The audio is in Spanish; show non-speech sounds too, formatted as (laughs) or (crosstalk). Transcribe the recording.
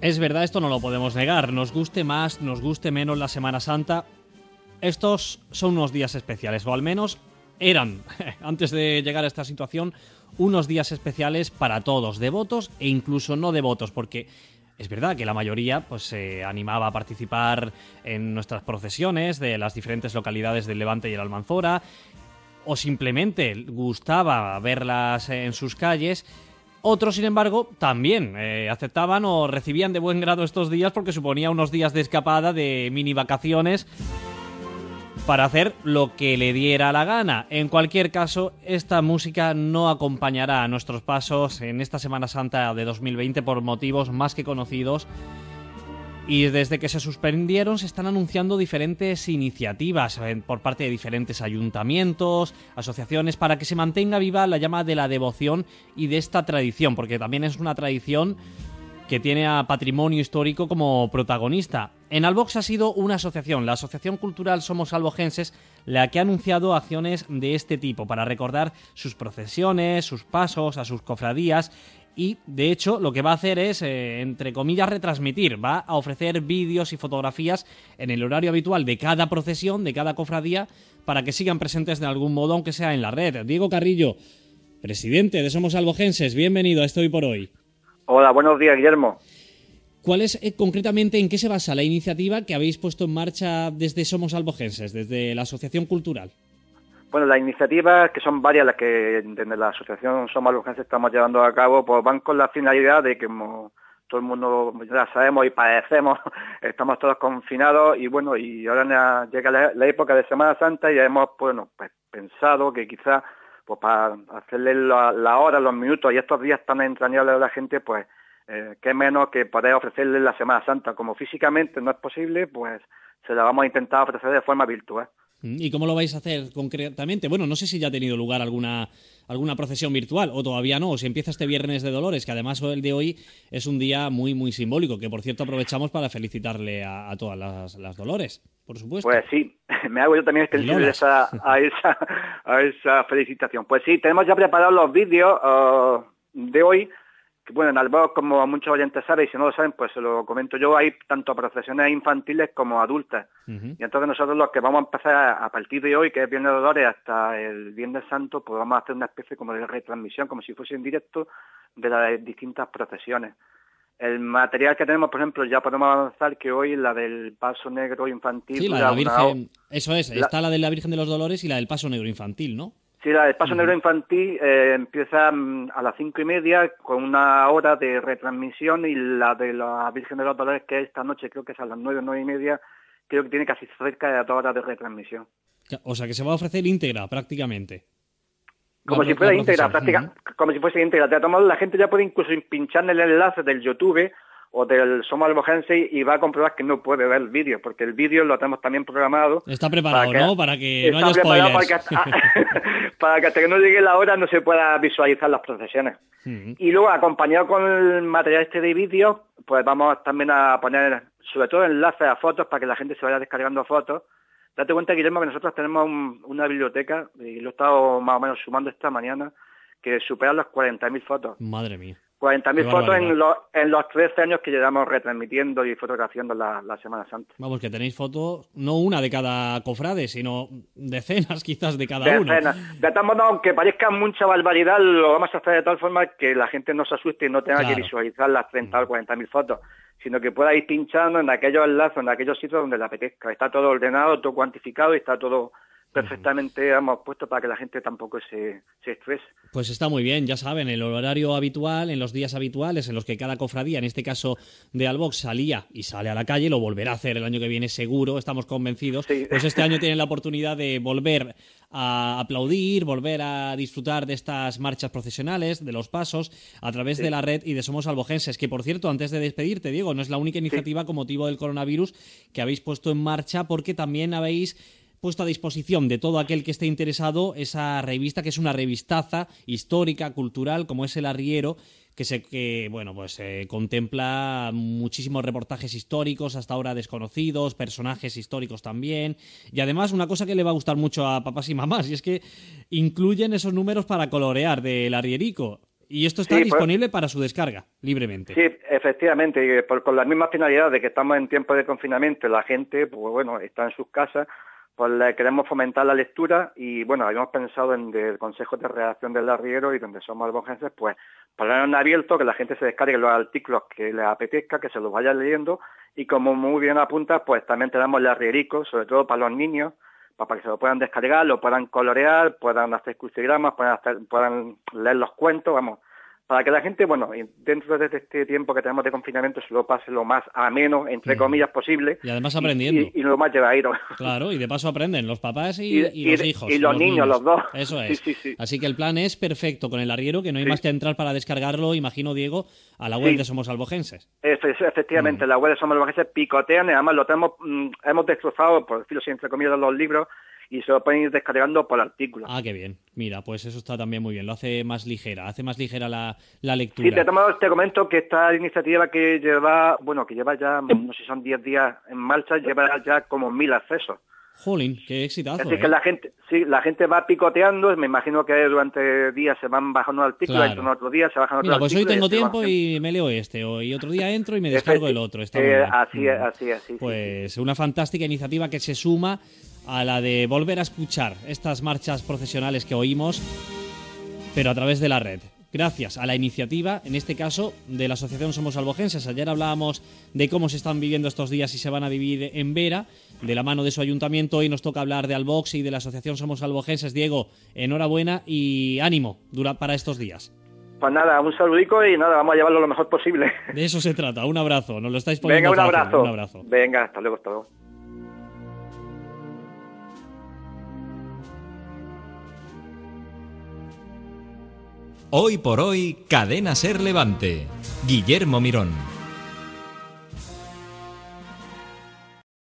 Es verdad, esto no lo podemos negar. Nos guste más, nos guste menos la Semana Santa. Estos son unos días especiales, o al menos eran, (laughs) antes de llegar a esta situación, unos días especiales para todos, devotos e incluso no devotos, porque es verdad que la mayoría pues, se animaba a participar en nuestras procesiones de las diferentes localidades del Levante y el Almanzora, o simplemente gustaba verlas en sus calles otros, sin embargo, también eh, aceptaban o recibían de buen grado estos días porque suponía unos días de escapada, de mini vacaciones para hacer lo que le diera la gana. En cualquier caso, esta música no acompañará a nuestros pasos en esta Semana Santa de 2020 por motivos más que conocidos y desde que se suspendieron se están anunciando diferentes iniciativas eh, por parte de diferentes ayuntamientos, asociaciones, para que se mantenga viva la llama de la devoción y de esta tradición, porque también es una tradición que tiene a Patrimonio Histórico como protagonista. En Albox ha sido una asociación, la Asociación Cultural Somos Albojenses, la que ha anunciado acciones de este tipo para recordar sus procesiones, sus pasos, a sus cofradías y de hecho lo que va a hacer es, eh, entre comillas, retransmitir, va a ofrecer vídeos y fotografías en el horario habitual de cada procesión, de cada cofradía, para que sigan presentes de algún modo, aunque sea en la red. Diego Carrillo, presidente de Somos Albojenses, bienvenido a Estoy por hoy. Hola, buenos días, Guillermo. ¿Cuál es eh, concretamente en qué se basa la iniciativa que habéis puesto en marcha desde Somos Albojenses, desde la Asociación Cultural? Bueno, las iniciativas, que son varias las que desde la Asociación Somos Urgencia estamos llevando a cabo, pues van con la finalidad de que todo el mundo ya sabemos y padecemos, (laughs) estamos todos confinados y bueno, y ahora llega la, época de Semana Santa y ya hemos bueno, pues, pensado que quizás pues para hacerle la, hora, los minutos y estos días tan entrañables a la gente, pues eh, qué menos que poder ofrecerle la Semana Santa. Como físicamente no es posible, pues se la vamos a intentar ofrecer de forma virtual. ¿Y cómo lo vais a hacer concretamente? Bueno, no sé si ya ha tenido lugar alguna, alguna procesión virtual o todavía no, o si empieza este viernes de Dolores, que además el de hoy es un día muy, muy simbólico, que por cierto aprovechamos para felicitarle a, todas las, las, Dolores, por supuesto. Pues sí, (laughs) me hago yo también extensible a, esa, a esa felicitación. Pues sí, tenemos ya preparados los vídeos uh, de hoy bueno, en Albao, como muchos oyentes saben, y si no lo saben, pues se lo comento yo, hay tanto procesiones infantiles como adultas. Y entonces nosotros los que vamos a empezar a partir de hoy, que es Viernes de Dolores, hasta el Viernes Santo, pues vamos a hacer una especie como de retransmisión, como si fuese en directo, de las distintas procesiones. El material que tenemos, por ejemplo, ya podemos avanzar que hoy la del Paso Negro Infantil... Sí, la Virgen... Eso es, está la de la Virgen de los Dolores y la del Paso Negro Infantil, ¿no? Sí, la espacio negro infantil eh, empieza mm, a las cinco y media con una hora de retransmisión y la de la Virgen de los Dolores, que esta noche creo que es a las nueve, nueve y media, creo que tiene casi cerca de dos horas de retransmisión. O sea, que se va a ofrecer íntegra prácticamente. Como si fuera íntegra, prácticamente. como si fuese íntegra. De la gente ya puede incluso pinchar en el enlace del YouTube o del Somos y va a comprobar que no puede ver el vídeo, porque el vídeo lo tenemos también programado. Está preparado, para que, ¿no? Para que (laughs) Para que, hasta, que, no llegue la hora no se pueda visualizar las procesiones. Y luego, acompañado con el material este de vídeo, pues vamos también a poner, sobre todo, enlaces a fotos para que la gente se vaya descargando fotos. Date cuenta, Guillermo, que nosotros tenemos una biblioteca, y lo he estado más o menos sumando esta mañana, que supera las 40.000 fotos. Madre mía. 40.000 fotos en los, en 13 años que llevamos retransmitiendo y fotografiando la, Semana Santa. Vamos, que tenéis fotos, no una de cada cofrade, sino decenas (laughs) quizás de cada una. Decenas. De tal modo, aunque parezca mucha barbaridad, lo vamos a hacer de tal forma que la gente no se asuste y no tenga que visualizar las 30 o 40.000 mm. fotos, sino que pueda ir pinchando en aquellos enlaces, en aquellos sitios donde le apetezca. Está todo ordenado, todo cuantificado y está todo perfectamente hemos puesto para que la gente tampoco se, estrese. Pues está muy bien, ya saben, el horario habitual, en los días habituales en los que cada cofradía, en este caso de Albox, salía y sale a la calle, lo volverá a hacer el año que viene seguro, estamos convencidos. Pues este año (laughs) tienen la oportunidad de volver a aplaudir, volver a disfrutar de estas marchas profesionales, de los pasos, a través de la red y de Somos Albojenses. que por cierto, antes de despedirte, Diego, no es la única iniciativa con motivo del coronavirus que habéis puesto en marcha porque también habéis puesto a disposición de todo aquel que esté interesado esa revista, que es una revistaza histórica, cultural, como es El Arriero, que se que bueno pues eh, contempla muchísimos reportajes históricos hasta ahora desconocidos personajes históricos también y además una cosa que le va a gustar mucho a papás y mamás y es que incluyen esos números para colorear del arrierico y esto está pues disponible para su descarga libremente. Sí, efectivamente, eh, con la misma finalidad de que estamos en tiempo de confinamiento, la gente, pues bueno, está en sus casas, pues le queremos fomentar la lectura y bueno, habíamos pensado en el Consejo de Redacción del Arriero y donde somos albogenses, pues para en abierto, que la gente se descargue los artículos que les apetezca, que se los vaya leyendo y como muy bien apunta, pues también tenemos el arrierico, sobre todo para los niños, para que se lo puedan descargar, lo puedan colorear, puedan hacer crucigramas, puedan, puedan leer los cuentos, vamos, para que la gente, bueno, dentro de este tiempo que tenemos de confinamiento se lo pase lo más ameno, entre mm. comillas, posible. Y además aprendiendo. Y, lo más llevadero. Claro, y de paso aprenden los papás y, los hijos. Y los, niños, los dos. Eso es. Así que el plan es perfecto con el arriero, que no hay más que entrar para descargarlo, imagino, Diego, a la web de Somos Albojenses. Efectivamente, mm. la web de Somos Albojenses picotean, y además lo tenemos, mm, hemos destrozado, por decirlo así, entre comillas, los libros, y se lo pueden ir descargando por artículo. Ah, qué bien. Mira, pues eso está también muy bien. Lo hace más ligera, hace más ligera la, lectura. Sí, te, tomado te comento que esta iniciativa que lleva, bueno, que lleva ya, no sé si son 10 días en marcha, lleva ya como mil accesos. Jolín, qué exitazo. Así que ¿eh? la gente, sí, la gente va picoteando, me imagino que durante días se van bajando artículos, claro. otro día, se bajan otro Mira, pues hoy tengo tiempo y me leo este, Y otro día entro y me este, descargo el otro. Está eh, así así pues una fantástica iniciativa que se suma a la de volver a escuchar estas marchas procesionales que oímos, pero a través de la red. Gracias a la iniciativa, en este caso, de la Asociación Somos albojenses Ayer hablábamos de cómo se están viviendo estos días y se van a vivir en Vera, de la mano de su ayuntamiento. Hoy nos toca hablar de Albox y de la Asociación Somos albojenses Diego, enhorabuena y ánimo para estos días. Pues nada, un saludico y nada, vamos a llevarlo lo mejor posible. De eso se trata, un abrazo, nos lo estáis poniendo. Venga, un abrazo. un abrazo. Venga, hasta luego, hasta luego. Hoy por hoy, Cadena Ser Levante. Guillermo Mirón.